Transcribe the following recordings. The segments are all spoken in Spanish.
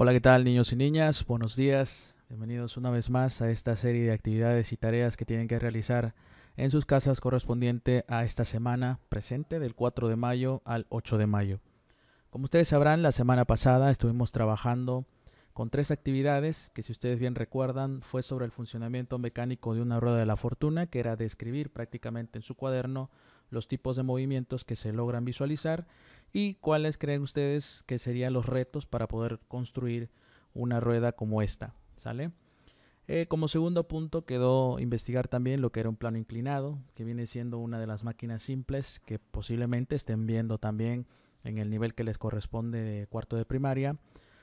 Hola, ¿qué tal niños y niñas? Buenos días. Bienvenidos una vez más a esta serie de actividades y tareas que tienen que realizar en sus casas correspondiente a esta semana presente del 4 de mayo al 8 de mayo. Como ustedes sabrán, la semana pasada estuvimos trabajando con tres actividades que si ustedes bien recuerdan fue sobre el funcionamiento mecánico de una rueda de la fortuna, que era describir prácticamente en su cuaderno los tipos de movimientos que se logran visualizar y cuáles creen ustedes que serían los retos para poder construir una rueda como esta, ¿sale? Eh, como segundo punto quedó investigar también lo que era un plano inclinado, que viene siendo una de las máquinas simples que posiblemente estén viendo también en el nivel que les corresponde de cuarto de primaria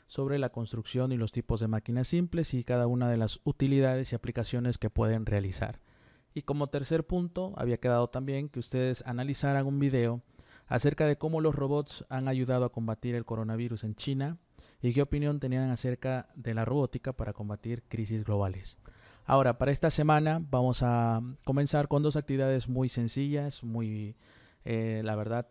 sobre la construcción y los tipos de máquinas simples y cada una de las utilidades y aplicaciones que pueden realizar. Y como tercer punto, había quedado también que ustedes analizaran un video acerca de cómo los robots han ayudado a combatir el coronavirus en China y qué opinión tenían acerca de la robótica para combatir crisis globales. Ahora, para esta semana vamos a comenzar con dos actividades muy sencillas, muy, eh, la verdad,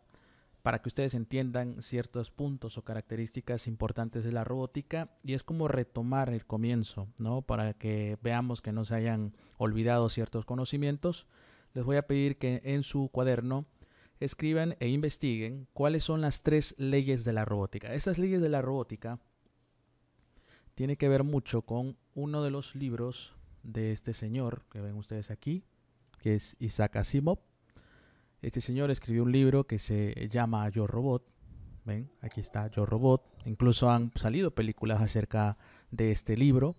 para que ustedes entiendan ciertos puntos o características importantes de la robótica y es como retomar el comienzo, ¿no? Para que veamos que no se hayan olvidado ciertos conocimientos. Les voy a pedir que en su cuaderno escriban e investiguen cuáles son las tres leyes de la robótica. Esas leyes de la robótica tienen que ver mucho con uno de los libros de este señor que ven ustedes aquí, que es Isaac Asimov. Este señor escribió un libro que se llama Yo Robot. Ven, aquí está Yo Robot. Incluso han salido películas acerca de este libro.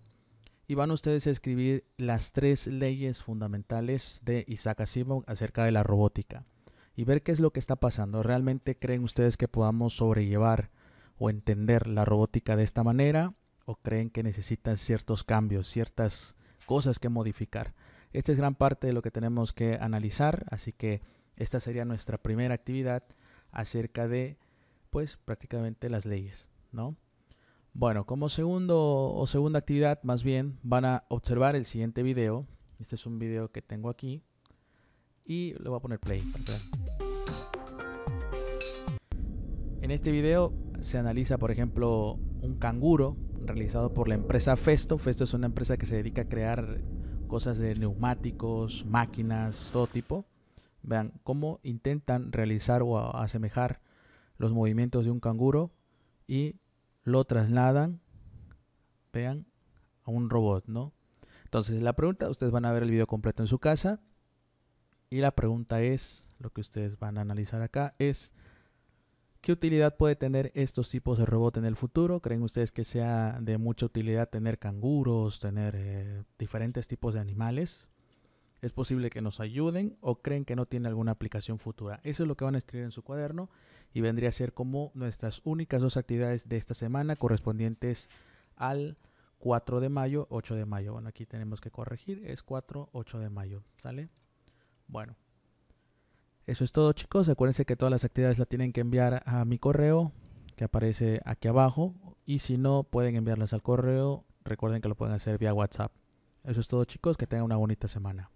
Y van ustedes a escribir las tres leyes fundamentales de Isaac Asimov acerca de la robótica y ver qué es lo que está pasando. ¿Realmente creen ustedes que podamos sobrellevar o entender la robótica de esta manera? ¿O creen que necesitan ciertos cambios, ciertas cosas que modificar? Esta es gran parte de lo que tenemos que analizar, así que esta sería nuestra primera actividad acerca de, pues, prácticamente las leyes, ¿no? Bueno, como segundo o segunda actividad, más bien, van a observar el siguiente video. Este es un video que tengo aquí y le voy a poner play. En este video se analiza, por ejemplo, un canguro realizado por la empresa Festo. Festo es una empresa que se dedica a crear cosas de neumáticos, máquinas, todo tipo. Vean cómo intentan realizar o asemejar los movimientos de un canguro y lo trasladan, vean, a un robot, ¿no? Entonces la pregunta, ustedes van a ver el video completo en su casa. Y la pregunta es, lo que ustedes van a analizar acá es, ¿qué utilidad puede tener estos tipos de robot en el futuro? ¿Creen ustedes que sea de mucha utilidad tener canguros, tener eh, diferentes tipos de animales? ¿Es posible que nos ayuden o creen que no tiene alguna aplicación futura? Eso es lo que van a escribir en su cuaderno y vendría a ser como nuestras únicas dos actividades de esta semana correspondientes al 4 de mayo, 8 de mayo. Bueno, aquí tenemos que corregir, es 4, 8 de mayo, ¿sale? Bueno, eso es todo chicos. Acuérdense que todas las actividades las tienen que enviar a mi correo que aparece aquí abajo. Y si no, pueden enviarlas al correo. Recuerden que lo pueden hacer vía WhatsApp. Eso es todo chicos. Que tengan una bonita semana.